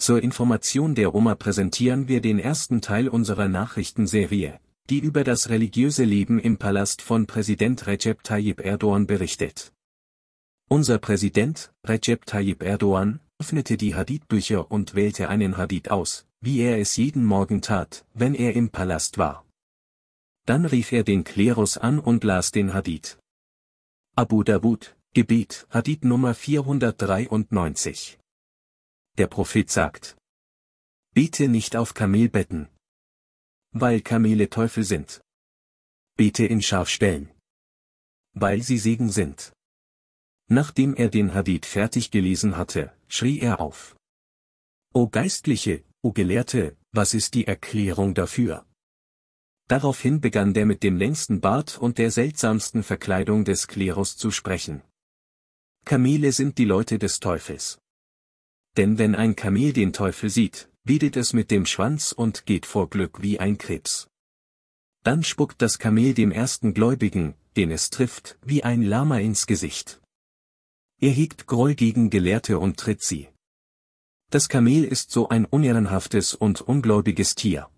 Zur Information der Roma präsentieren wir den ersten Teil unserer Nachrichtenserie, die über das religiöse Leben im Palast von Präsident Recep Tayyip Erdogan berichtet. Unser Präsident, Recep Tayyip Erdogan, öffnete die Hadith-Bücher und wählte einen Hadith aus, wie er es jeden Morgen tat, wenn er im Palast war. Dann rief er den Klerus an und las den Hadith. Abu Dawud, Gebet, Hadith Nummer 493 der Prophet sagt. Bete nicht auf Kamelbetten. Weil Kamele Teufel sind. Bete in Schafstellen. Weil sie Segen sind. Nachdem er den Hadith fertig gelesen hatte, schrie er auf. O Geistliche, o Gelehrte, was ist die Erklärung dafür? Daraufhin begann der mit dem längsten Bart und der seltsamsten Verkleidung des Klerus zu sprechen. Kamele sind die Leute des Teufels. Denn wenn ein Kamel den Teufel sieht, wedelt es mit dem Schwanz und geht vor Glück wie ein Krebs. Dann spuckt das Kamel dem ersten Gläubigen, den es trifft, wie ein Lama ins Gesicht. Er hegt Groll gegen Gelehrte und tritt sie. Das Kamel ist so ein unehrenhaftes und ungläubiges Tier.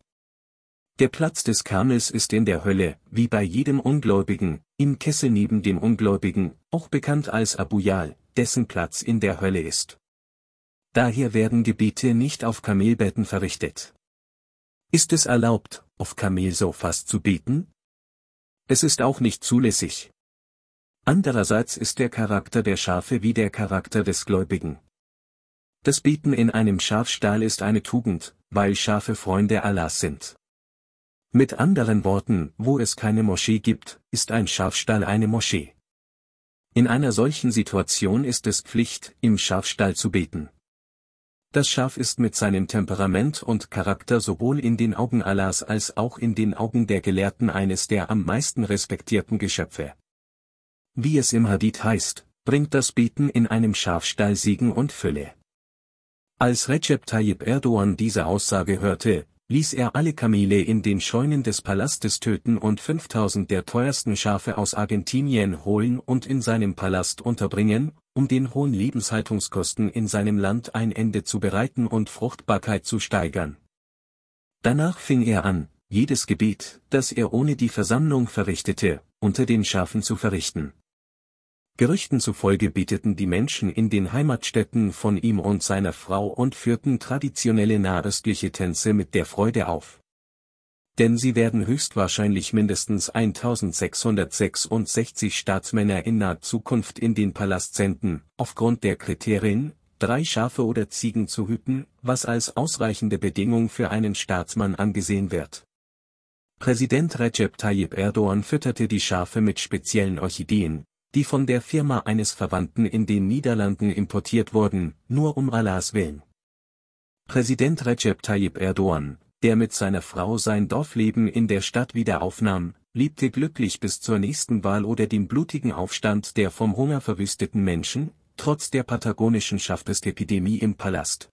Der Platz des Kamels ist in der Hölle, wie bei jedem Ungläubigen, im Kessel neben dem Ungläubigen, auch bekannt als Abuyal, dessen Platz in der Hölle ist. Daher werden Gebete nicht auf Kamelbetten verrichtet. Ist es erlaubt, auf Kamelsofas zu beten? Es ist auch nicht zulässig. Andererseits ist der Charakter der Schafe wie der Charakter des Gläubigen. Das Beten in einem Schafstall ist eine Tugend, weil Schafe Freunde Allahs sind. Mit anderen Worten, wo es keine Moschee gibt, ist ein Schafstall eine Moschee. In einer solchen Situation ist es Pflicht, im Schafstall zu beten. Das Schaf ist mit seinem Temperament und Charakter sowohl in den Augen Allahs als auch in den Augen der Gelehrten eines der am meisten respektierten Geschöpfe. Wie es im Hadith heißt, bringt das Beten in einem Schafstall Segen und Fülle. Als Recep Tayyip Erdogan diese Aussage hörte, ließ er alle Kamele in den Scheunen des Palastes töten und 5000 der teuersten Schafe aus Argentinien holen und in seinem Palast unterbringen, um den hohen Lebenshaltungskosten in seinem Land ein Ende zu bereiten und Fruchtbarkeit zu steigern. Danach fing er an, jedes Gebet, das er ohne die Versammlung verrichtete, unter den Schafen zu verrichten. Gerüchten zufolge beteten die Menschen in den Heimatstädten von ihm und seiner Frau und führten traditionelle nahöstliche Tänze mit der Freude auf denn sie werden höchstwahrscheinlich mindestens 1666 Staatsmänner in naher Zukunft in den Palast senden, aufgrund der Kriterien, drei Schafe oder Ziegen zu hüten, was als ausreichende Bedingung für einen Staatsmann angesehen wird. Präsident Recep Tayyip Erdogan fütterte die Schafe mit speziellen Orchideen, die von der Firma eines Verwandten in den Niederlanden importiert wurden, nur um Allahs willen. Präsident Recep Tayyip Erdogan, der mit seiner Frau sein Dorfleben in der Stadt wieder aufnahm, lebte glücklich bis zur nächsten Wahl oder dem blutigen Aufstand der vom Hunger verwüsteten Menschen, trotz der patagonischen Schaffpestepidemie im Palast